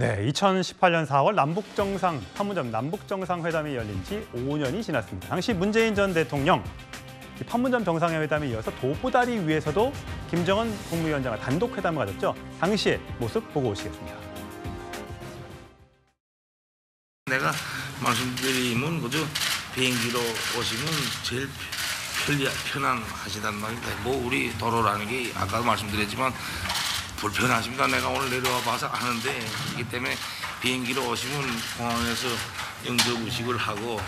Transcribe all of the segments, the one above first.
네, 2018년 4월 남북정상 판문점 남북정상회담이 열린 지 5년이 지났습니다. 당시 문재인 전 대통령 판문점 정상회담에 이어서 도보다리 위에서도 김정은 국무위원장과 단독 회담을 가졌죠. 당시의 모습 보고 오시겠습니다. 내가 말씀드리면 그저 비행기로 오시면 제일 편리, 편안하시단 말입니다. 뭐 우리 도로라는 게 아까 도 말씀드렸지만 불편하십니다. 내가 오늘 내려와 봐서 아는데 그렇기 때문에 비행기로 오시면 공항에서 영접 의식을 하고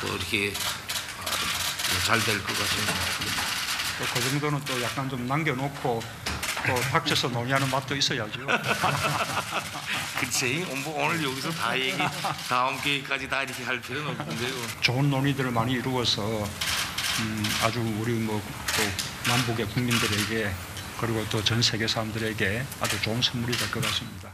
또 이렇게 어, 잘될 것 같습니다. 그 정도는 또 약간 좀 남겨놓고 또 닥쳐서 논의하는 맛도 있어야죠. 글쎄, 뭐 오늘 여기서 다 얘기, 다음 기회까지 다 이렇게 할 필요는 없는데요. 좋은 논의들을 많이 이루어서 음, 아주 우리 뭐또 남북의 국민들에게 그리고 또 전 세계 사람들에게 아주 좋은 선물이 될 것 같습니다.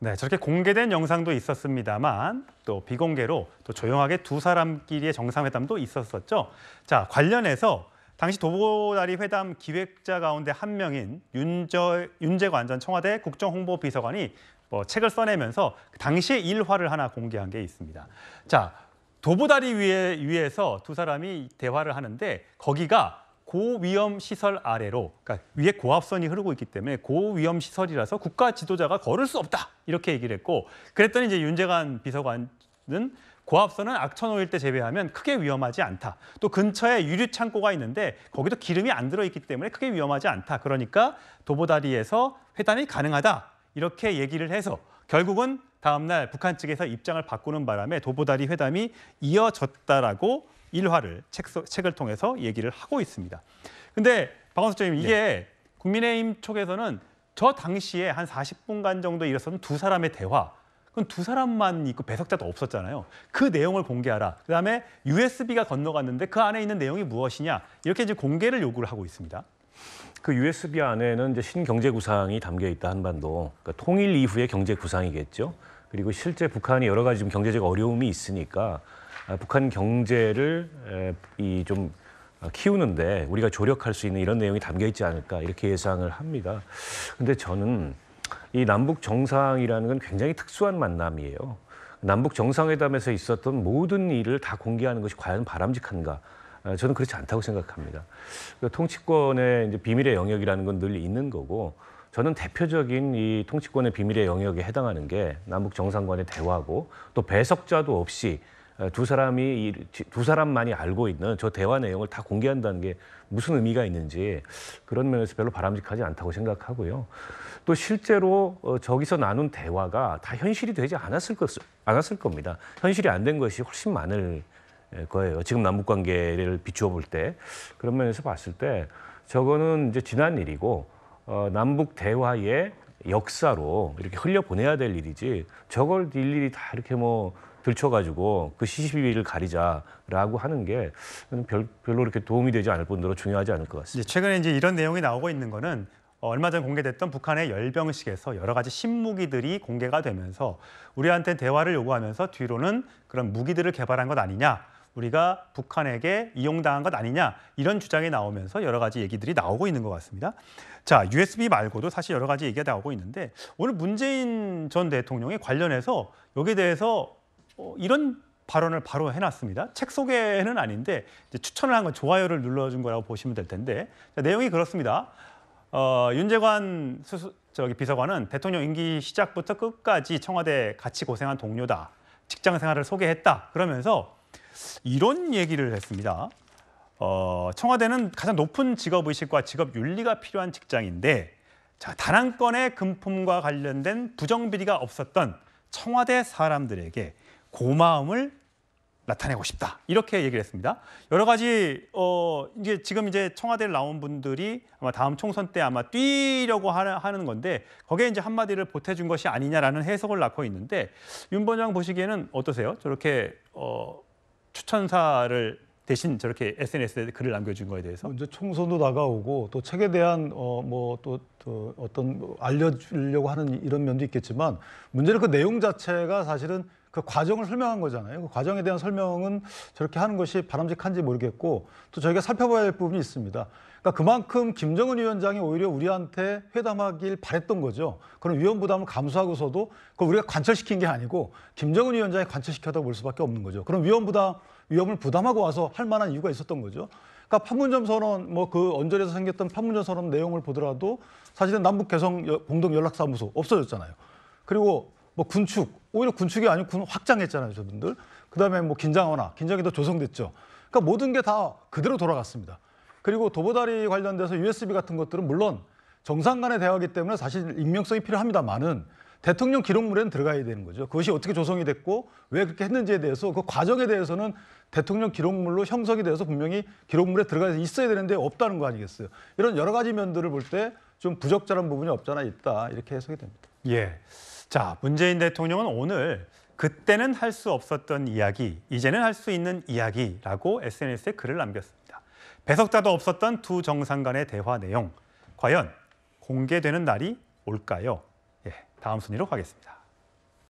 네, 저렇게 공개된 영상도 있었습니다만 또 비공개로 또 조용하게 두 사람끼리의 정상회담도 있었었죠. 자, 관련해서 당시 도보다리 회담 기획자 가운데 한 명인 윤저, 윤재관 전 청와대 국정홍보비서관이 뭐 책을 써내면서 그 당시의 일화를 하나 공개한 게 있습니다. 자, 도보다리 위에, 위에서 두 사람이 대화를 하는데 거기가 고위험 시설 아래로 그러니까 위에 고압선이 흐르고 있기 때문에 고위험 시설이라서 국가 지도자가 걸을 수 없다 이렇게 얘기를 했고 그랬더니 이제 윤재관 비서관은 고압선은 악천후일 때 제외하면 크게 위험하지 않다. 또 근처에 유류 창고가 있는데 거기도 기름이 안 들어있기 때문에 크게 위험하지 않다. 그러니까 도보다리에서 회담이 가능하다 이렇게 얘기를 해서 결국은 다음날 북한 측에서 입장을 바꾸는 바람에 도보다리 회담이 이어졌다라고 일화를 책, 책을 통해서 얘기를 하고 있습니다. 근데 박원수장님 이게 네. 국민의힘 쪽에서는 저 당시에 한 40분간 정도 일었던두 사람의 대화 그건 두 사람만 있고 배석자도 없었잖아요. 그 내용을 공개하라. 그다음에 USB가 건너갔는데 그 안에 있는 내용이 무엇이냐 이렇게 이제 공개를 요구를 하고 있습니다. 그 USB 안에는 이제 신경제 구상이 담겨 있다 한반도 그러니까 통일 이후의 경제 구상이겠죠. 그리고 실제 북한이 여러 가지 지금 경제적 어려움이 있으니까 아, 북한 경제를 이좀 키우는데 우리가 조력할 수 있는 이런 내용이 담겨 있지 않을까 이렇게 예상을 합니다. 근데 저는 이 남북 정상이라는 건 굉장히 특수한 만남이에요. 남북 정상회담에서 있었던 모든 일을 다 공개하는 것이 과연 바람직한가? 아, 저는 그렇지 않다고 생각합니다. 그 통치권의 비밀의 영역이라는 건 늘 있는 거고 저는 대표적인 이 통치권의 비밀의 영역에 해당하는 게 남북 정상 간의 대화고 또 배석자도 없이 어, 두 사람이 두 사람만이 알고 있는 저 대화 내용을 다 공개한다는 게 무슨 의미가 있는지 그런 면에서 별로 바람직하지 않다고 생각하고요. 또 실제로 어, 저기서 나눈 대화가 다 현실이 되지 않았을 것 않았을 겁니다. 현실이 안 된 것이 훨씬 많을 거예요. 지금 남북 관계를 비추어 볼 때 그런 면에서 봤을 때 저거는 이제 지난 일이고 어, 남북 대화의 역사로 이렇게 흘려 보내야 될 일이지 저걸 일일이 다 이렇게 뭐 들춰가지고 그 시시비비를 가리자라고 하는 게 별, 별로 이렇게 도움이 되지 않을 뿐더러 중요하지 않을 것 같습니다. 이제 최근에 이제 이런 내용이 나오고 있는 거는 어, 얼마 전 공개됐던 북한의 열병식에서 여러 가지 신무기들이 공개가 되면서 우리한테 대화를 요구하면서 뒤로는 그런 무기들을 개발한 것 아니냐 우리가 북한에게 이용당한 것 아니냐 이런 주장이 나오면서 여러 가지 얘기들이 나오고 있는 것 같습니다. 자, USB 말고도 사실 여러 가지 얘기가 나오고 있는데 오늘 문재인 전 대통령이 관련해서 여기에 대해서 어, 이런 발언을 바로 해놨습니다. 책 소개는 아닌데 추천을 한 건 좋아요를 눌러준 거라고 보시면 될 텐데 자, 내용이 그렇습니다. 어, 윤재관 수수, 저기 비서관은 대통령 임기 시작부터 끝까지 청와대 같이 고생한 동료다. 직장 생활을 소개했다. 그러면서 이런 얘기를 했습니다. 어, 청와대는 가장 높은 직업 의식과 직업 윤리가 필요한 직장인데 자, 단한 건의 금품과 관련된 부정 비리가 없었던 청와대 사람들에게 고마움을 나타내고 싶다 이렇게 얘기를 했습니다. 여러 가지 어 이제 지금 이제 청와대를 나온 분들이 아마 다음 총선 때 아마 뛰려고 하는 건데 거기에 이제 한마디를 보태준 것이 아니냐라는 해석을 낳고 있는데 윤 본장 보시기에는 어떠세요? 저렇게 어 추천사를 대신 저렇게 SNS에 글을 남겨준 거에 대해서 이제 총선도 다가오고또 책에 대한 어뭐또 또 어떤 뭐 알려주려고 하는 이런 면도 있겠지만 문제는 그 내용 자체가 사실은 그 과정을 설명한 거잖아요. 그 과정에 대한 설명은 저렇게 하는 것이 바람직한지 모르겠고 또 저희가 살펴봐야 할 부분이 있습니다. 그러니까 그만큼 김정은 위원장이 오히려 우리한테 회담하길 바랬던 거죠. 그런 위험 부담을 감수하고서도 그걸 우리가 관철시킨 게 아니고 김정은 위원장이 관철시켜다볼 수밖에 없는 거죠. 그런 위험 부담 위험을 부담하고 와서 할 만한 이유가 있었던 거죠. 그러니까 판문점 선언 뭐 그 언저리에서 생겼던 판문점 선언 내용을 보더라도 사실은 남북 개성 공동 연락사무소 없어졌잖아요. 그리고 뭐 군축, 오히려 군축이 아니고 군 확장했잖아요, 저분들. 그다음에 뭐 긴장 완화, 긴장이 더 조성됐죠. 그러니까 모든 게 다 그대로 돌아갔습니다. 그리고 도보다리 관련돼서 USB 같은 것들은 물론 정상 간의 대화기 때문에 사실 익명성이 필요합니다만은 대통령 기록물에는 들어가야 되는 거죠. 그것이 어떻게 조성이 됐고 왜 그렇게 했는지에 대해서 그 과정에 대해서는 대통령 기록물로 형성이 돼서 분명히 기록물에 들어가 있어야 되는데 없다는 거 아니겠어요. 이런 여러 가지 면들을 볼 때 좀 부적절한 부분이 없잖아 있다 이렇게 해석이 됩니다. 예. 자, 문재인 대통령은 오늘 그때는 할 수 없었던 이야기, 이제는 할 수 있는 이야기라고 SNS에 글을 남겼습니다. 배석자도 없었던 두 정상 간의 대화 내용, 과연 공개되는 날이 올까요? 예, 다음 순위로 가겠습니다.